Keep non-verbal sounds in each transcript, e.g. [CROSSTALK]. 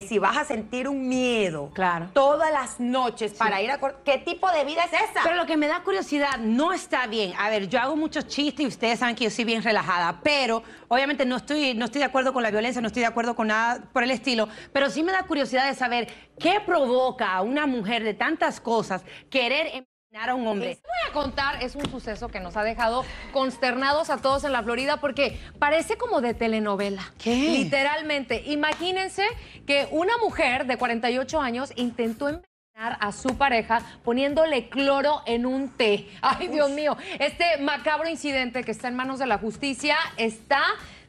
si vas a sentir un miedo claro. todas las noches para ir a ¿qué tipo de vida es esa? Pero lo que me da curiosidad, no está bien. A ver, yo hago muchos chistes y ustedes saben que yo soy bien relajada, pero obviamente no estoy, no estoy de acuerdo con la violencia, no estoy de acuerdo con nada por el estilo, pero sí me da curiosidad de saber qué provoca a una mujer de tantas cosas querer... Em- a un hombre. voy a contar, es un suceso que nos ha dejado consternados a todos en la Florida porque parece como de telenovela. ¿Qué? Literalmente. Imagínense que una mujer de 48 años intentó envenenar a su pareja poniéndole cloro en un té. Ay, Dios mío, este macabro incidente que está en manos de la justicia está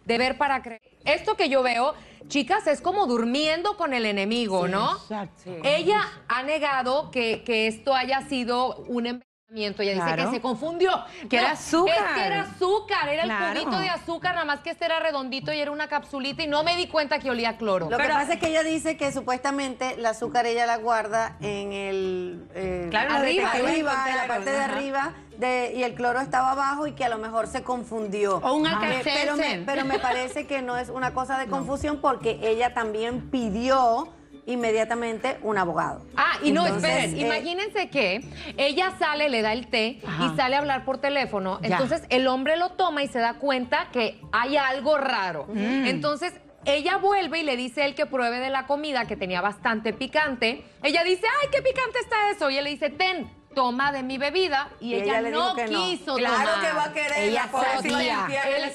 de ver para creer esto que yo veo, chicas, es como durmiendo con el enemigo, ¿no? Ella ha negado que, que, esto haya sido un envenenamiento. Ella dice que se confundió. Que era azúcar. Es que era azúcar, era el cubito de azúcar, nada más que este era redondito y era una capsulita y no me di cuenta que olía cloro. Lo que pasa es que ella dice que supuestamente el azúcar ella la guarda en el... Eh, claro, arriba, en la parte de arriba y el cloro estaba abajo y que a lo mejor se confundió. O un eh, Pero me, parece que no es una cosa de confusión porque ella también pidió inmediatamente un abogado. Ah, y no, eh, imagínense que ella sale, le da el té y sale a hablar por teléfono. Entonces el hombre lo toma y se da cuenta que hay algo raro. Mm. Entonces ella vuelve y le dice él que pruebe de la comida que tenía bastante picante. Ella dice, ay, qué picante está eso. Y él le dice, ten, toma de mi bebida y, ella, no, quiso tomar. Claro que va a querer ella la [LAUGHS] eh,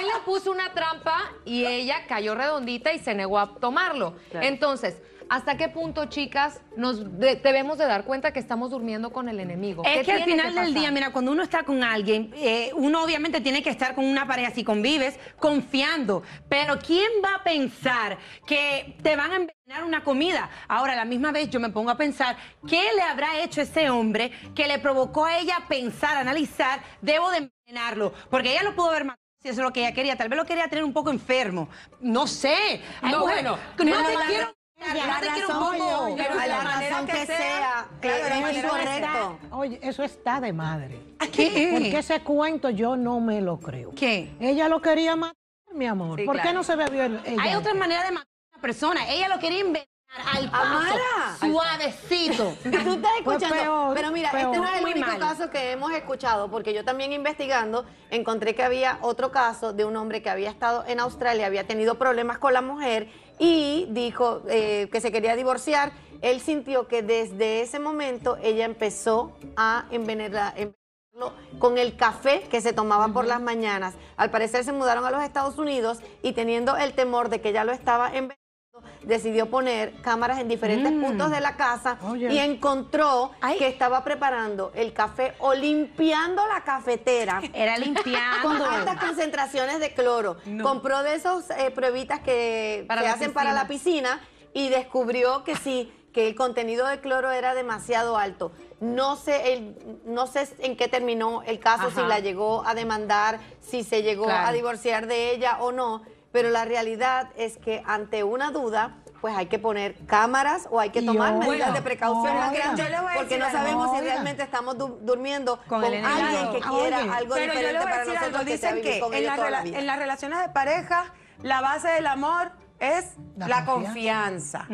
él, le puso una trampa y ella cayó redondita y se negó a tomarlo. Entonces, ¿Hasta qué punto, chicas, nos debemos de dar cuenta que estamos durmiendo con el enemigo? Es que al final del día, mira, cuando uno está con alguien, eh, uno obviamente tiene que estar con una pareja si convives, confiando. Pero ¿quién va a pensar que te van a envenenar una comida? Ahora, a la misma vez, yo me pongo a pensar, ¿qué le habrá hecho ese hombre que le provocó a ella pensar, analizar, debo de envenenarlo? Porque ella lo pudo haber matado. Si eso es lo que ella quería, tal vez lo quería tener un poco enfermo. No sé. no, bueno, no, quiero no pero la razón que, sea, claro, es correcto. Oye, eso está de madre. ¿Qué? Porque ese cuento yo no me lo creo. ¿Qué? Ella lo quería matar, mi amor. ¿Por qué no se bebió el, Hay otra manera de matar a una persona. Ella lo quería inventar al suavecito. [LAUGHS] tú estás escuchando. pero mira, este no es el único caso que hemos escuchado, porque yo también investigando encontré que había otro caso de un hombre que había estado en Australia, había tenido problemas con la mujer y dijo eh, que se quería divorciar. Él sintió que desde ese momento ella empezó a envenenarlo con el café que se tomaba por las mañanas. Al parecer se mudaron a los Estados Unidos y teniendo el temor de que ya lo estaba envenenando, decidió poner cámaras en diferentes mm. puntos de la casa oh, y encontró que estaba preparando el café o limpiando la cafetera. Era limpiando. Con altas concentraciones de cloro. Compró de esos eh, pruebitas que se hacen para la piscina y descubrió que sí, que el contenido de cloro era demasiado alto. No sé, no sé en qué terminó el caso, si la llegó a demandar, si se llegó a divorciar de ella o no pero la realidad es que ante una duda, pues hay que poner cámaras o hay que tomar medidas de precaución porque no sabemos si realmente estamos durmiendo con, alguien que ah, quiera algo pero diferente nosotros Dicen que, en, la en las relaciones de pareja, la base del amor es la, confianza.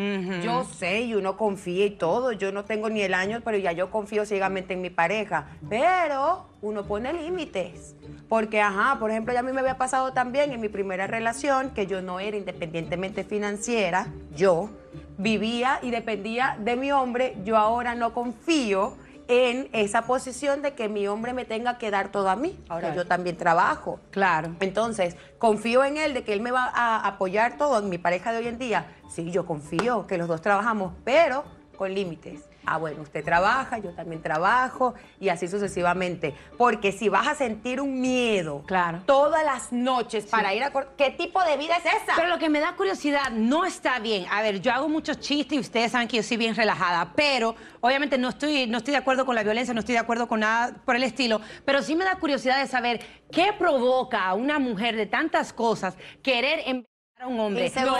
Yo sé y uno confía y todo. Yo no tengo ni el año, pero ya yo confío ciegamente en mi pareja. Pero uno pone límites. Porque, ajá, por ejemplo, ya a mí me había pasado también en mi primera relación que yo no era independientemente financiera, yo vivía y dependía de mi hombre, yo ahora no confío en esa posición de que mi hombre me tenga que dar todo a mí. Ahora yo también trabajo. Claro. Entonces, confío en él de que él me va a apoyar todo en mi pareja de hoy en día. Sí, yo confío que los dos trabajamos, pero con límites. Ah, bueno, usted trabaja, yo también trabajo y así sucesivamente. Porque si vas a sentir un miedo claro. todas las noches para ir a... ¿Qué tipo de vida es esa? Pero lo que me da curiosidad, no está bien. A ver, yo hago muchos chistes y ustedes saben que yo soy bien relajada, pero obviamente no estoy, no estoy de acuerdo con la violencia, no estoy de acuerdo con nada por el estilo, pero sí me da curiosidad de saber qué provoca a una mujer de tantas cosas querer... Em-, para un hombre. Será,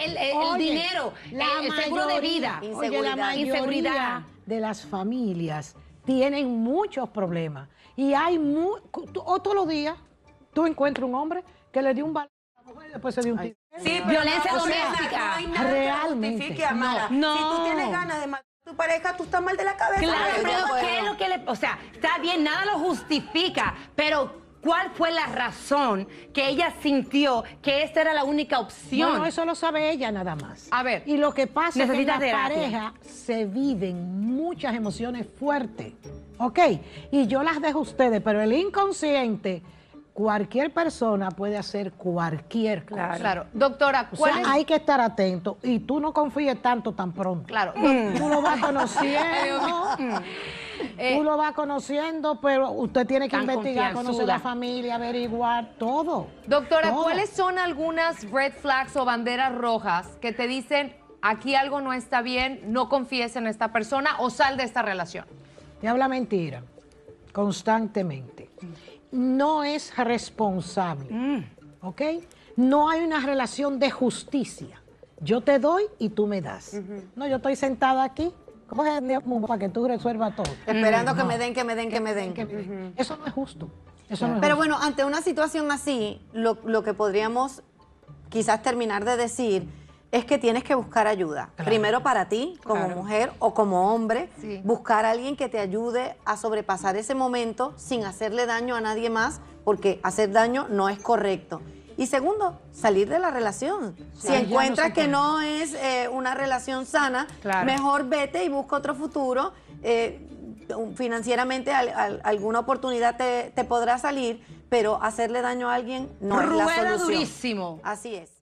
el, dinero, el, seguro de vida, la mayoría de las familias tienen muchos problemas. Y hay muchos o todos los días tú encuentras un hombre que le dio un balón a la mujer y después se dio un tiro. violencia doméstica. Realmente. Que no, Si tú tienes ganas de matar tu pareja, tú estás mal de la cabeza. Claro, ¿qué es lo que le.? O sea, está bien, nada lo justifica, pero cuál fue la razón que ella sintió que esta era la única opción. No, eso lo sabe ella nada más. A ver. Y lo que pasa es que en la pareja se viven muchas emociones fuertes. ¿Ok? Y yo las dejo a ustedes, pero el inconsciente cualquier persona puede hacer cualquier cosa. Claro, doctora, ¿cuál hay que estar atento y tú no confíes tanto tan pronto. Claro, tú lo mm. vas conociendo. [LAUGHS] Eh, tú lo vas conociendo, pero usted tiene que investigar, conocer la familia, averiguar todo. Doctora, ¿cuáles son algunas red flags o banderas rojas que te dicen aquí algo no está bien, no confíes en esta persona o sal de esta relación? Te habla mentira constantemente. No es responsable. Mm. ¿Ok? No hay una relación de justicia. Yo te doy y tú me das. No, yo estoy sentada aquí, ¿Cómo es el para que tú resuelvas todo? Esperando que, Me den, que me den, que me den, Eso no es justo. Pero bueno, ante una situación así, lo, que podríamos quizás terminar de decir es que tienes que buscar ayuda. Primero para ti, como mujer o como hombre, buscar a alguien que te ayude a sobrepasar ese momento sin hacerle daño a nadie más, porque hacer daño no es correcto. Y segundo, salir de la relación. si encuentras que no es eh, una relación sana, mejor vete y busca otro futuro. Eh, financieramente alguna oportunidad te, podrá salir, pero hacerle daño a alguien no es la solución. durísimo. Así es.